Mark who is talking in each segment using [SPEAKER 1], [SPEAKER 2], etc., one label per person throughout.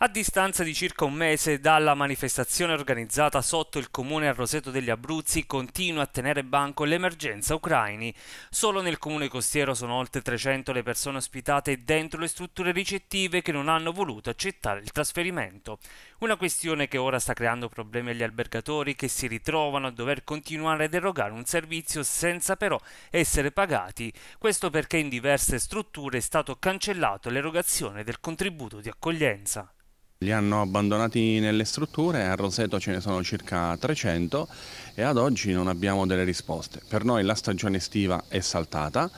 [SPEAKER 1] A distanza di circa un mese dalla manifestazione organizzata sotto il comune a Roseto degli Abruzzi continua a tenere banco l'emergenza ucraini. Solo nel comune costiero sono oltre 300 le persone ospitate dentro le strutture ricettive che non hanno voluto accettare il trasferimento. Una questione che ora sta creando problemi agli albergatori che si ritrovano a dover continuare ad erogare un servizio senza però essere pagati. Questo perché in diverse strutture è stato cancellato l'erogazione del contributo di accoglienza.
[SPEAKER 2] Li hanno abbandonati nelle strutture, a Roseto ce ne sono circa 300 e ad oggi non abbiamo delle risposte. Per noi la stagione estiva è saltata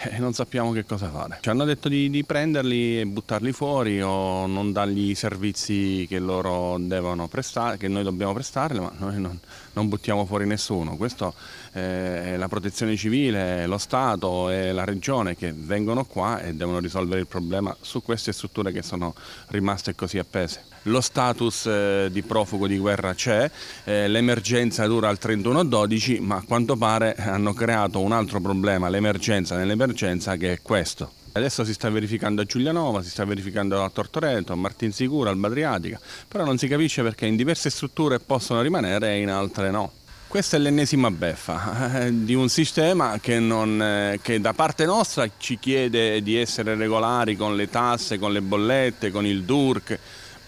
[SPEAKER 2] eh, non sappiamo che cosa fare. Ci hanno detto di, di, prenderli e buttarli fuori o non dargli i servizi che loro devono prestare, che noi dobbiamo prestarle, ma noi non, non buttiamo fuori nessuno. Questo eh, è la protezione civile, lo Stato e la Regione che vengono qua e devono risolvere il problema su queste strutture che sono rimaste così appese. Lo status eh, di profugo di guerra c'è, eh, l'emergenza dura al 31-12, ma a quanto pare hanno creato un altro problema, l'emergenza nell'emergenza convergenza che è questo. Adesso si sta verificando a Giulianova, si sta verificando a Tortoreto, a Martinsicura, al Badriatica, però non si capisce perché in diverse strutture possono rimanere e in altre no. Questa è l'ennesima beffa eh, di un sistema che, non, eh, che, da parte nostra ci chiede di essere regolari con le tasse, con le bollette, con il DURC,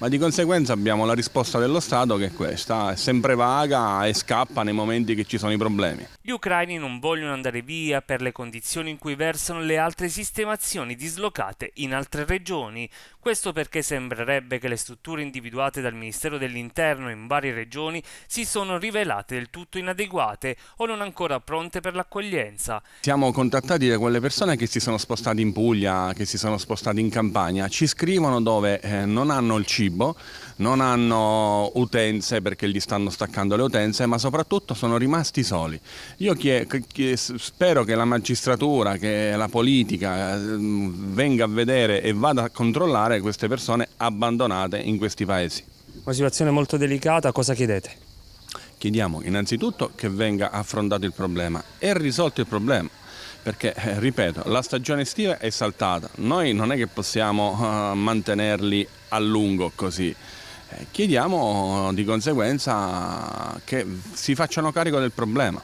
[SPEAKER 2] ma di conseguenza abbiamo la risposta dello Stato che è questa, è sempre vaga e scappa nei momenti che ci sono i problemi.
[SPEAKER 1] Gli ucraini non vogliono andare via per le condizioni in cui versano le altre sistemazioni dislocate in altre regioni, questo perché sembrerebbe che le strutture individuate dal Ministero dell'Interno in varie regioni si sono rivelate del tutto inadeguate o non ancora pronte per l'accoglienza.
[SPEAKER 2] Siamo contattati da quelle persone che si sono spostate in Puglia, che si sono spostate in Campania, ci scrivono dove eh, non hanno il cibo cibo, non hanno utenze perché gli stanno staccando le utenze, ma soprattutto sono rimasti soli. Io spero che la magistratura, che la politica ehm, venga a vedere e vada a controllare queste persone abbandonate in questi paesi. Una situazione molto delicata, cosa chiedete? Chiediamo innanzitutto che venga affrontato il problema e risolto il problema perché eh, ripeto la stagione estiva è saltata noi non è che possiamo eh, mantenerli a lungo così eh, chiediamo di conseguenza che si facciano carico del problema